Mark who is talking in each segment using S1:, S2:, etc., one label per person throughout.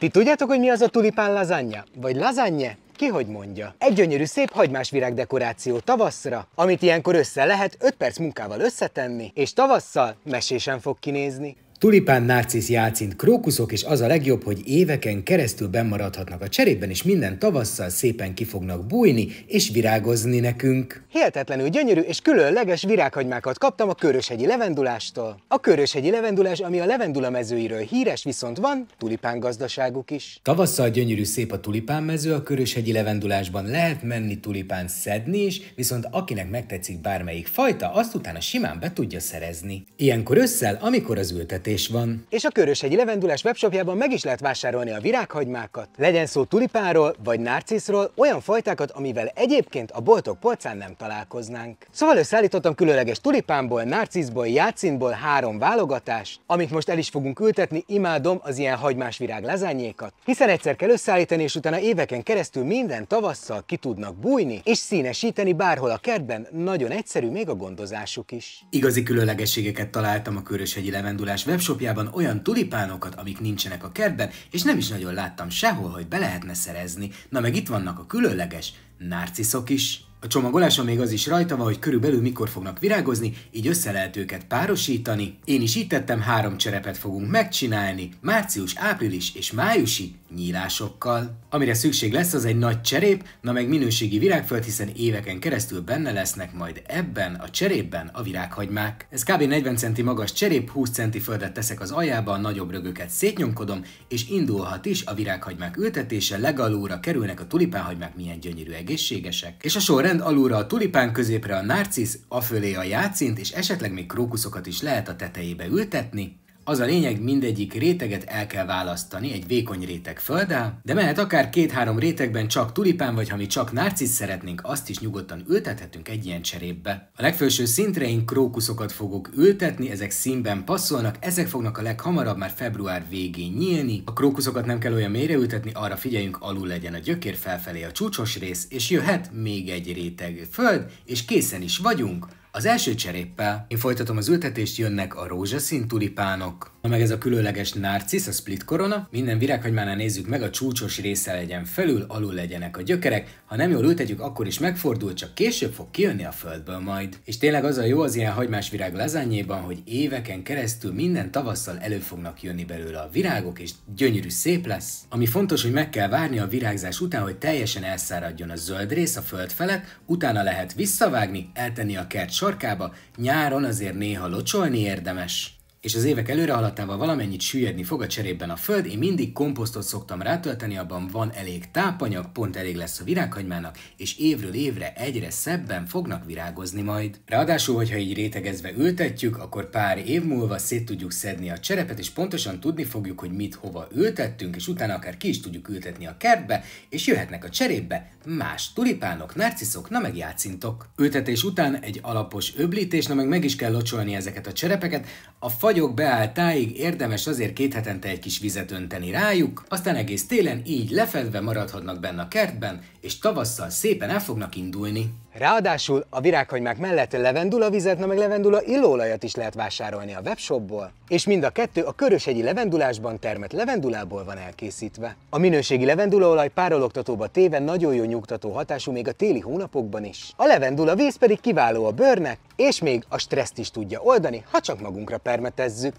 S1: Ti tudjátok, hogy mi az a tulipán lazanya? Vagy lazánye? Ki hogy mondja? Egy gyönyörű szép hagymás virágdekoráció tavaszra, amit ilyenkor össze lehet 5 perc munkával összetenni, és tavasszal mesésen fog kinézni. Tulipán, narcisz, játszint, krókuszok, és az a legjobb, hogy éveken keresztül bemaradhatnak a cserében, és minden tavasszal szépen ki fognak bújni és virágozni nekünk. Hihetetlenül gyönyörű és különleges virághagymákat kaptam a köröshegyi levendulástól. A köröshegyi levendulás, ami a levendula mezőiről híres, viszont van tulipán gazdaságuk is. Tavasszal gyönyörű szép a tulipán mező, a köröshegyi levendulásban lehet menni tulipán szedni is, viszont akinek megtetszik bármelyik fajta, azt utána simán be tudja szerezni. Ilyenkor összel, amikor az ültetés hirdetés van. És a Köröshegyi Levendulás webshopjában meg is lehet vásárolni a virághagymákat. Legyen szó tulipáról vagy narciszról, olyan fajtákat, amivel egyébként a boltok polcán nem találkoznánk. Szóval összeállítottam különleges tulipánból, narciszból, játszintból három válogatást, amit most el is fogunk ültetni, imádom az ilyen hagymás virág lazányékat, hiszen egyszer kell összeállítani, és utána éveken keresztül minden tavasszal ki tudnak bújni, és színesíteni bárhol a kertben, nagyon egyszerű még a gondozásuk is. Igazi különlegességeket találtam a Köröshegyi Levendulás webshopjában webshopjában olyan tulipánokat, amik nincsenek a kertben, és nem is nagyon láttam sehol, hogy be lehetne szerezni. Na meg itt vannak a különleges narciszok is. A csomagoláson még az is rajta van, hogy körülbelül mikor fognak virágozni, így össze lehet őket párosítani. Én is így tettem, három cserepet fogunk megcsinálni, március, április és májusi nyílásokkal. Amire szükség lesz, az egy nagy cserép, na meg minőségi virágföld, hiszen éveken keresztül benne lesznek majd ebben a cserépben a virághagymák. Ez kb. 40 cm magas cserép, 20 cm földet teszek az aljába, a nagyobb rögöket szétnyomkodom, és indulhat is a virághagymák ültetése, legalúra kerülnek a tulipánhagymák, milyen gyönyörű egészségesek. És a sor rend alulra a tulipán, középre a narcisz, afölé a játszint, és esetleg még krókuszokat is lehet a tetejébe ültetni, az a lényeg, mindegyik réteget el kell választani egy vékony réteg földdel, de mehet akár két-három rétegben csak tulipán, vagy ha mi csak nárcisz szeretnénk, azt is nyugodtan ültethetünk egy ilyen cserépbe. A legfelső szintre én krókuszokat fogok ültetni, ezek színben passzolnak, ezek fognak a leghamarabb már február végén nyílni. A krókuszokat nem kell olyan mélyre ültetni, arra figyeljünk, alul legyen a gyökér felfelé a csúcsos rész, és jöhet még egy réteg föld, és készen is vagyunk az első cseréppel én folytatom az ültetést, jönnek a rózsaszín tulipánok, Na meg ez a különleges narcisz, a split korona. Minden virághagymánál nézzük meg, a csúcsos része legyen felül, alul legyenek a gyökerek. Ha nem jól ültetjük, akkor is megfordul, csak később fog kijönni a földből majd. És tényleg az a jó az ilyen hagymás virág lazányéban, hogy éveken keresztül minden tavasszal elő fognak jönni belőle a virágok, és gyönyörű szép lesz. Ami fontos, hogy meg kell várni a virágzás után, hogy teljesen elszáradjon a zöld rész a föld felett, utána lehet visszavágni, eltenni a kert sarkába, nyáron azért néha locsolni érdemes és az évek előre haladtával valamennyit süllyedni fog a cserében a föld, én mindig komposztot szoktam rátölteni, abban van elég tápanyag, pont elég lesz a virághagymának, és évről évre egyre szebben fognak virágozni majd. Ráadásul, hogyha így rétegezve ültetjük, akkor pár év múlva szét tudjuk szedni a cserepet, és pontosan tudni fogjuk, hogy mit hova ültettünk, és utána akár ki is tudjuk ültetni a kertbe, és jöhetnek a cserébe más tulipánok, narciszok, na meg játszintok. Ültetés után egy alapos öblítés, na meg meg is kell locsolni ezeket a cserepeket, a fa fagyok beálltáig érdemes azért két hetente egy kis vizet önteni rájuk, aztán egész télen így lefedve maradhatnak benne a kertben, és tavasszal szépen el fognak indulni. Ráadásul a virághagymák mellett levendula vizet, na meg levendula illóolajat is lehet vásárolni a webshopból, és mind a kettő a köröshegyi levendulásban termett levendulából van elkészítve. A minőségi levendulaolaj párologtatóba téve nagyon jó nyugtató hatású még a téli hónapokban is. A levendula víz pedig kiváló a bőrnek, és még a stresszt is tudja oldani, ha csak magunkra permetezzük.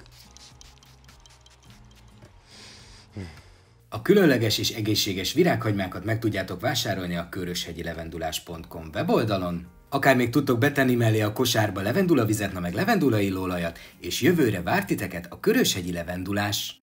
S1: A különleges és egészséges virághagymákat meg tudjátok vásárolni a köröshegyi levendulás.com weboldalon, akár még tudtok betenni mellé a kosárba levendula vizet, na meg levendula illóolajat, és jövőre vár titeket a köröshegyi levendulás.